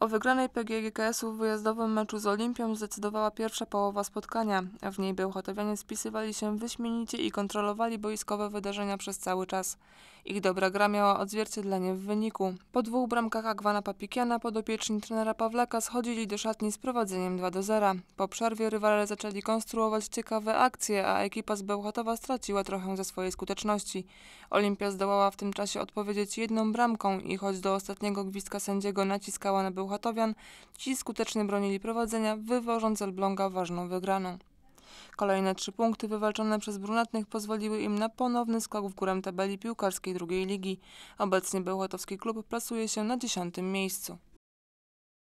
O wygranej PGGKS-u w wyjazdowym meczu z Olimpią zdecydowała pierwsza połowa spotkania. W niej bełchatowianie spisywali się wyśmienicie i kontrolowali boiskowe wydarzenia przez cały czas. Ich dobra gra miała odzwierciedlenie w wyniku. Po dwóch bramkach Agwana Papikiana podopieczni trenera Pawlaka schodzili do szatni z prowadzeniem 2 do 0. Po przerwie rywale zaczęli konstruować ciekawe akcje, a ekipa z Bełchatowa straciła trochę ze swojej skuteczności. Olimpia zdołała w tym czasie odpowiedzieć jedną bramką i choć do ostatniego gwizdka sędziego naciskała na Bełchatowa, Bełchatowian, ci skutecznie bronili prowadzenia, wywożąc Elbląga ważną wygraną. Kolejne trzy punkty wywalczone przez brunatnych pozwoliły im na ponowny skok w górę tabeli piłkarskiej drugiej ligi. Obecnie bełchatowski klub plasuje się na dziesiątym miejscu.